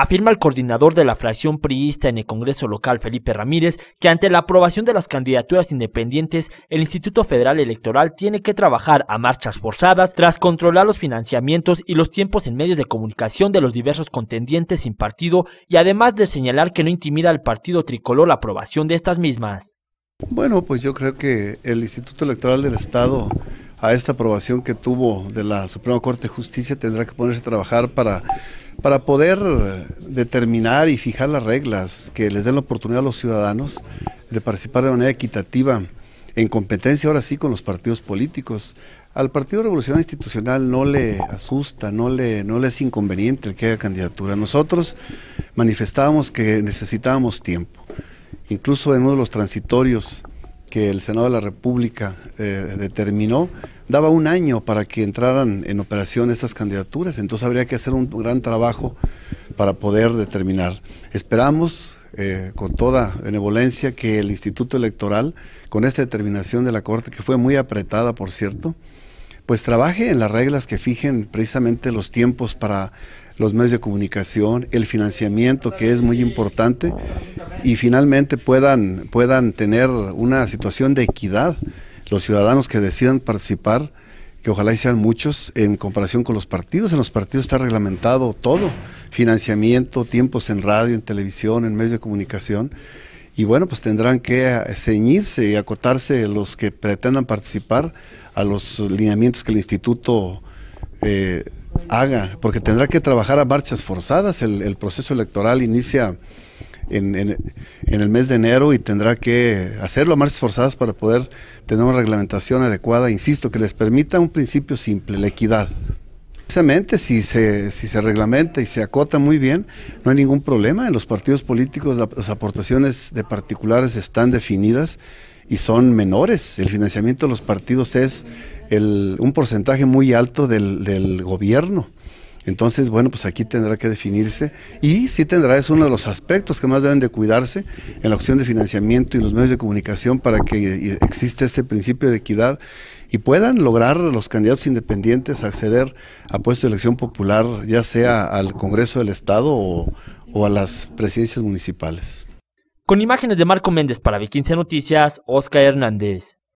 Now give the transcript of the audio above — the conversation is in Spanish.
Afirma el coordinador de la fracción priista en el Congreso local, Felipe Ramírez, que ante la aprobación de las candidaturas independientes, el Instituto Federal Electoral tiene que trabajar a marchas forzadas tras controlar los financiamientos y los tiempos en medios de comunicación de los diversos contendientes sin partido y además de señalar que no intimida al partido tricolor la aprobación de estas mismas. Bueno, pues yo creo que el Instituto Electoral del Estado a esta aprobación que tuvo de la Suprema Corte de Justicia tendrá que ponerse a trabajar para para poder determinar y fijar las reglas que les den la oportunidad a los ciudadanos de participar de manera equitativa en competencia ahora sí con los partidos políticos. Al Partido Revolucionario Institucional no le asusta, no le, no es inconveniente que haya candidatura. Nosotros manifestábamos que necesitábamos tiempo. Incluso en uno de los transitorios que el Senado de la República eh, determinó, daba un año para que entraran en operación estas candidaturas, entonces habría que hacer un gran trabajo para poder determinar. Esperamos eh, con toda benevolencia que el Instituto Electoral, con esta determinación de la Corte, que fue muy apretada, por cierto, pues trabaje en las reglas que fijen precisamente los tiempos para los medios de comunicación, el financiamiento que es muy importante y finalmente puedan, puedan tener una situación de equidad los ciudadanos que decidan participar, que ojalá y sean muchos, en comparación con los partidos. En los partidos está reglamentado todo, financiamiento, tiempos en radio, en televisión, en medios de comunicación. Y bueno, pues tendrán que eh, ceñirse y acotarse los que pretendan participar a los lineamientos que el instituto eh, haga, porque tendrá que trabajar a marchas forzadas. el proceso electoral inicia en, el mes de enero y tendrá que hacerlo a esforzadas forzadas para poder tener una reglamentación adecuada, insisto, que les permita un principio simple, la equidad. Precisamente si se, si se reglamenta y se acota muy bien, no hay ningún problema. En los partidos políticos las aportaciones de particulares están definidas y son menores. El financiamiento de los partidos es un porcentaje muy alto del gobierno. Entonces, bueno, pues aquí tendrá que definirse y sí tendrá, es uno de los aspectos que más deben de cuidarse en la opción de financiamiento y los medios de comunicación para que eh, exista este principio de equidad y puedan lograr los candidatos independientes acceder a puestos de elección popular, ya sea al Congreso del Estado o, a las presidencias municipales. Con imágenes de Marco Méndez para B15 Noticias, Oscar Hernández.